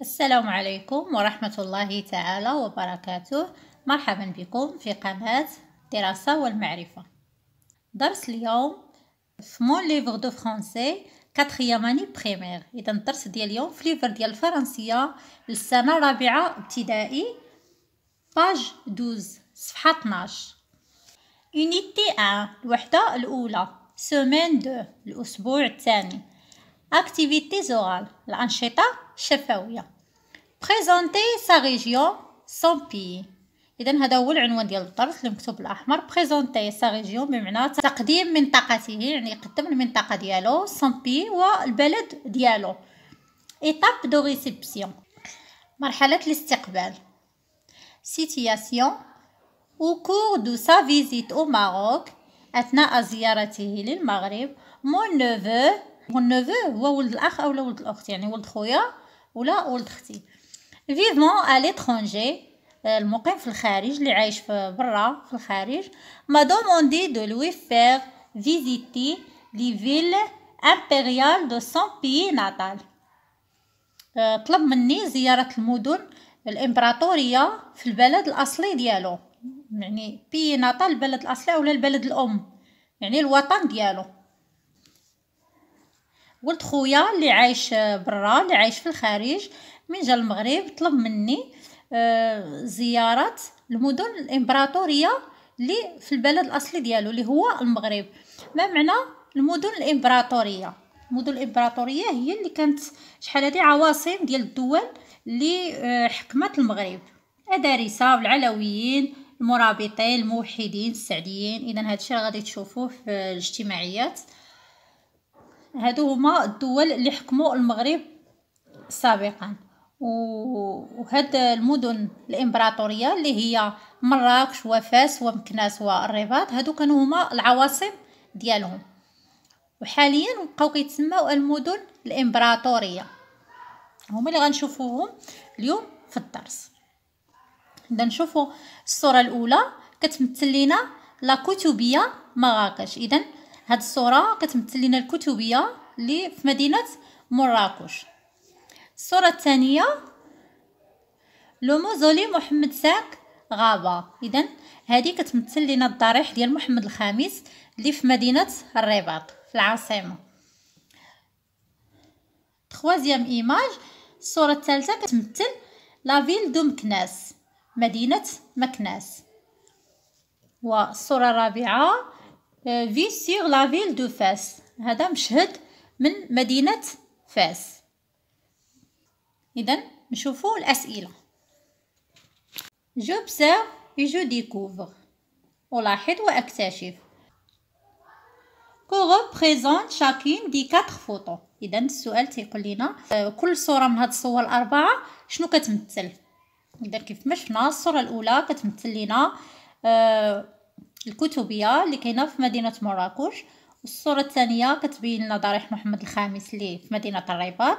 السلام عليكم ورحمة الله تعالى وبركاته مرحبا بكم في قناة دراسة والمعرفة درس اليوم في مون ليفر دو فرونسي كاتخيام اني اذا الدرس ديال اليوم في ليفر ديال الفرنسية للسنة الرابعة ابتدائي باج دوز صفحة 12 يونيتي ان الوحدة الأولى سومين دو الأسبوع الثاني activités orales الأنشطة الشفوية بريزونتي سا ريجيون سون بي إذا هذا هو العنوان ديال الدرس المكتوب بالأحمر بريزونتي سا ريجيون بمعنى تقديم منطقته يعني يقدم المنطقة ديالو سون بي والبلد ديالو إيتاب دو ريسيبسيون مرحلة الاستقبال سيتياسيون او كور دو سا فيزيت او ماروك أثناء زيارته للمغرب مون نوفو والنوفو هو ولد الاخ او ولد الاخت يعني ولد خويا ولا ولد اختي فيفمون ا ليترونجي المقيم في الخارج اللي عايش في برا في الخارج ما دوموندي دو لوي فير فيزيتي لي فيل امبريال دو سون بي ناتال طلب مني زيارة المدن الامبراطورية في البلد الاصلي ديالو يعني بي ناتال البلد الاصلي ولا البلد الام يعني الوطن ديالو ولد خويا اللي عايش برا اللي عايش في الخارج من جا المغرب طلب مني آه، زياره المدن الامبراطوريه اللي في البلد الاصلي ديالو اللي هو المغرب ما معنى المدن الامبراطوريه المدن الامبراطوريه هي اللي كانت شحال هذه عواصم ديال الدول اللي آه، حكمت المغرب ادارسه والعلويين المرابطين الموحدين السعديين اذا هذا الشيء غادي تشوفوه في الاجتماعيات هادو هما الدول اللي حكموا المغرب سابقا وهاد المدن الامبراطوريه اللي هي مراكش وفاس ومكناس والرباط هادو كانوا هما العواصم ديالهم وحاليا بقاو كيتسموا المدن الامبراطوريه هما اللي غنشوفوهم اليوم في الدرس اذا نشوفوا الصوره الاولى كتمثل لنا لا كتبيه مراكش اذا هاد الصوره كتمثل لنا الكتبيه اللي في مدينه مراكش الصوره الثانيه لو موزولي محمد ساك غابه اذا هذه كتمثل لنا الضريح ديال محمد الخامس اللي في مدينه الرباط في العاصمه تخوازيام ايماج الصوره الثالثه كتمثل لافيل دو مكناس مدينه مكناس والصوره الرابعه آه، في سيغ لا فيل دو فاس هذا مشهد من مدينة فاس إذا نشوفو الأسئلة جوبسيرف اي جو ديكوفر ألاحظ وأكتشف كو ريبريزونت شاكين دي كاتر فوطو إذا السؤال تيقول لنا آه، كل صورة من هاد الصور الأربعة شنو كتمثل إذا كيف ما شفنا الصورة الأولى كتمثل لنا آه، الكتبية اللي كاينه في مدينة مراكش الصورة الثانية كتبين لنا ضريح محمد الخامس اللي في مدينة الرباط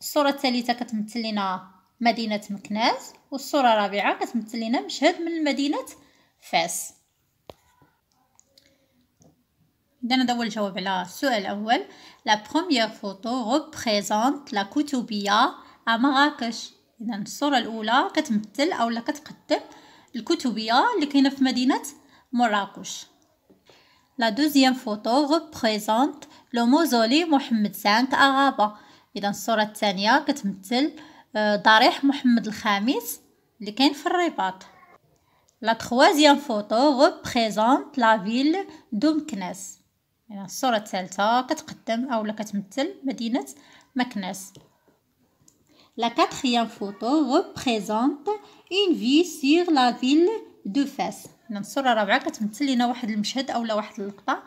الصورة الثالثة كتمثل لنا مدينة مكناس والصورة الرابعة كتمثل لنا مشهد من مدينة فاس إذا هذا هو الجواب على السؤال الأول لا بروميير فوتو ريبريزونت لا كتبية مراكش إذا الصورة الأولى كتمثل أو لا كتقدم الكتبية اللي كاينة في مدينة مراكش لا دوزيام فوتو غوبريزونت لو موزولي محمد سانك اغابا إذا الصورة الثانية كتمثل ضريح آه، محمد الخامس اللي كاين في الرباط لا ترويزيام فوتو غوبريزونت لا فيل دو مكناس يعني الصورة الثالثة كتقدم أولا كتمثل مدينة مكناس لا كاتريام فوتو غوبريزونت اون في سيغ لا فيل دو فاس الصوره رابعه كتمثل لنا واحد المشهد اولا واحد اللقطه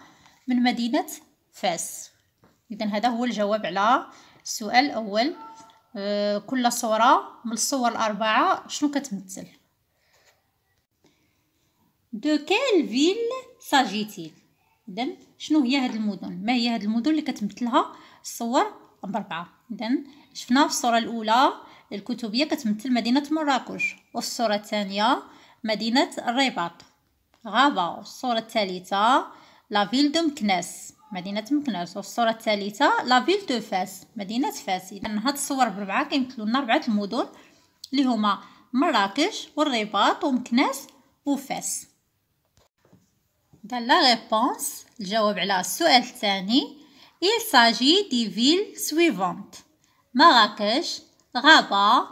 من مدينه فاس اذا هذا هو الجواب على السؤال الاول آه، كل صوره من الصور الاربعه شنو كتمثل دو كيل فيل ساجيتيل اذا شنو هي هاد المدن ما هي هاد المدن اللي كتمثلها الصور الاربعه اذا شفنا في الصوره الاولى الكتبيه كتمثل مدينه مراكش والصوره الثانيه مدينه الرباط غابة والصورة الثالثة لا فيل دو مكناس مدينة مكناس والصورة الثالثة لا فيل دو فاس مدينة فاس إذا هاد الصور بربعة كيمثلوا لنا ربعة المدن اللي هما مراكش والرباط ومكناس وفاس إذا لا ريبونس الجواب على السؤال الثاني il s'agit des villes suivantes مراكش غابة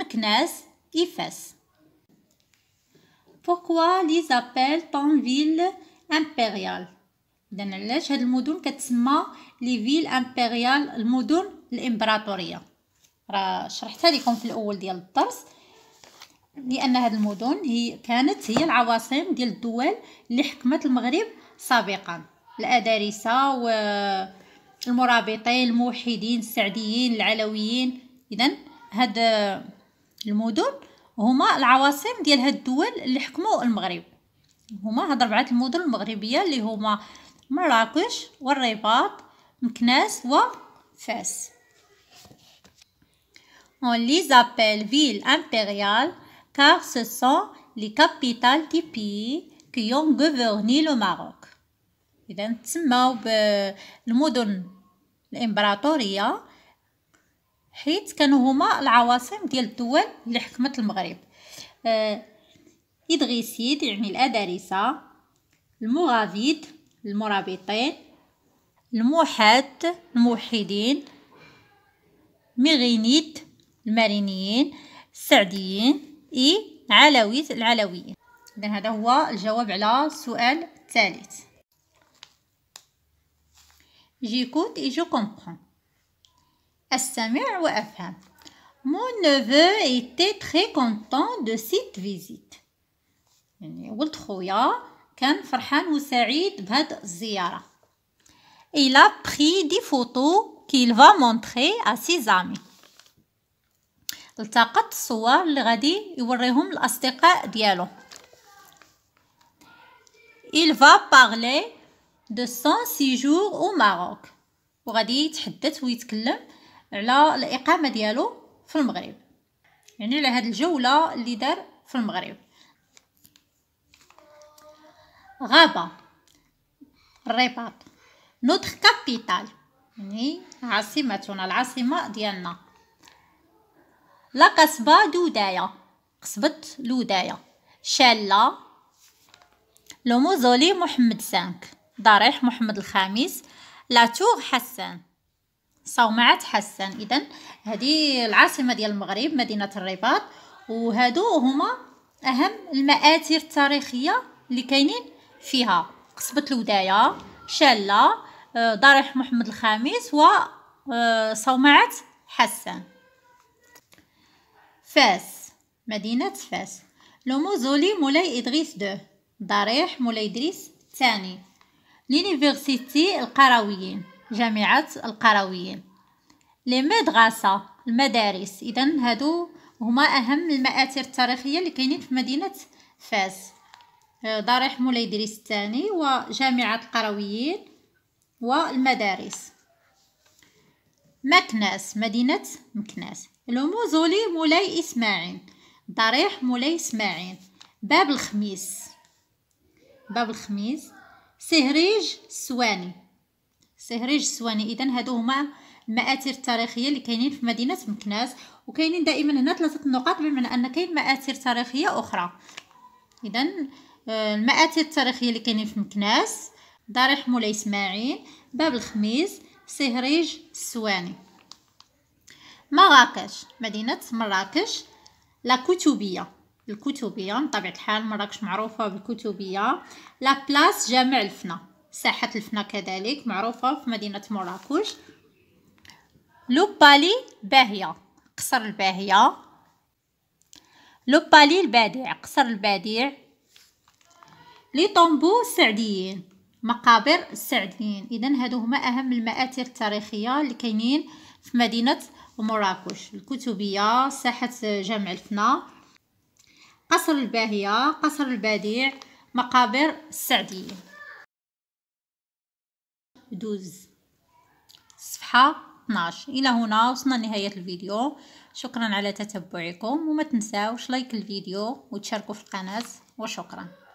مكناس إفاس بوكوا لي زابيل طون فيل امبيريال إذا علاش هاد المدن كتسمى لي فيل امبيريال المدن الامبراطوريه راه شرحتها لكم في الاول ديال الدرس لان هاد المدن هي كانت هي العواصم ديال الدول اللي حكمت المغرب سابقا الادارسه والمرابطين الموحدين السعديين العلويين اذا هاد المدن هما العواصم ديال هاد الدول اللي حكموا المغرب هما هاد ربعه المدن المغربيه اللي هما مراكش والرباط مكناس وفاس On les appelle villes impériales car ce sont les capitales des pays qui ont gouverné le Maroc. إذا تسموا بالمدن الإمبراطورية حيت كانوا هما العواصم ديال الدول اللي حكمت المغرب آه إدغيسيد يعني الأدارسة المغافيد المرابطين الموحد الموحدين ميغينيد المارينيين السعديين اي علويت العلويين اذا هذا هو الجواب على السؤال الثالث جيكوت اي جو كومبخون Mon neveu était très content de cette visite. ولد خويا كان فرحان وسعيد بهاد الزيارة. Il a pris des photos qu'il va montrer à ses amis. التقط الصور اللي غادي يوريهم الأصدقاء ديالو. Il va parler de son séjour au Maroc. وغادي يتحدث ويتكلم على الاقامه ديالو في المغرب يعني على هاد الجوله اللي دار في المغرب غابه الرباط نوتخ كابيتال يعني عاصمتنا العاصمه ديالنا لا قصبه دودايا قصبه لودايا شاله لو موزولي محمد سانك ضريح محمد الخامس لا تور حسان صومعة حسان اذا هذه العاصمة ديال المغرب مدينة الرباط وهادو هما اهم المآثر التاريخية اللي كاينين فيها قصبة الوداية شالة آه، ضريح محمد الخامس و آه، صومعة حسان فاس مدينة فاس لوموزولي مولاي إدريس دو ضريح مولاي إدريس الثاني لينيفرسيتي القرويين جامعة القرويين لي المدارس إذا هادو هما أهم المآثر التاريخية اللي كاينين في مدينة فاس آه، ضريح مولاي إدريس الثاني وجامعة القرويين والمدارس مكناس مدينة مكناس الموزولي مولاي إسماعيل ضريح مولاي إسماعيل باب الخميس باب الخميس سهريج السواني سهرج سواني اذا هادو هما المآثر التاريخيه اللي كاينين في مدينه مكناس وكاينين دائما هنا ثلاثه النقاط بمعنى ان كاين مآثر تاريخيه اخرى اذا آه، المآثر التاريخيه اللي كاينين في مكناس دار حمولة اسماعيل باب الخميس سهريج السواني مراكش مدينه مراكش لا كتبيه الكتبيه بطبيعه الحال مراكش معروفه بالكتبيه لا بلاس جامع الفنا ساحة الفنا كذلك معروفة في مدينة مراكش لوبالي باهية قصر الباهية لوبالي البادع قصر البادع لي طومبو السعديين مقابر السعديين اذا هادو هما اهم المآثر التاريخيه اللي كاينين في مدينه مراكش الكتبيه ساحه جامع الفنا قصر الباهيه قصر البديع مقابر السعديين دوز صفحة 12 إلى هنا وصلنا لنهاية الفيديو شكرا على تتبعكم وما تنساوش لايك الفيديو وتشاركوا في القناة وشكرا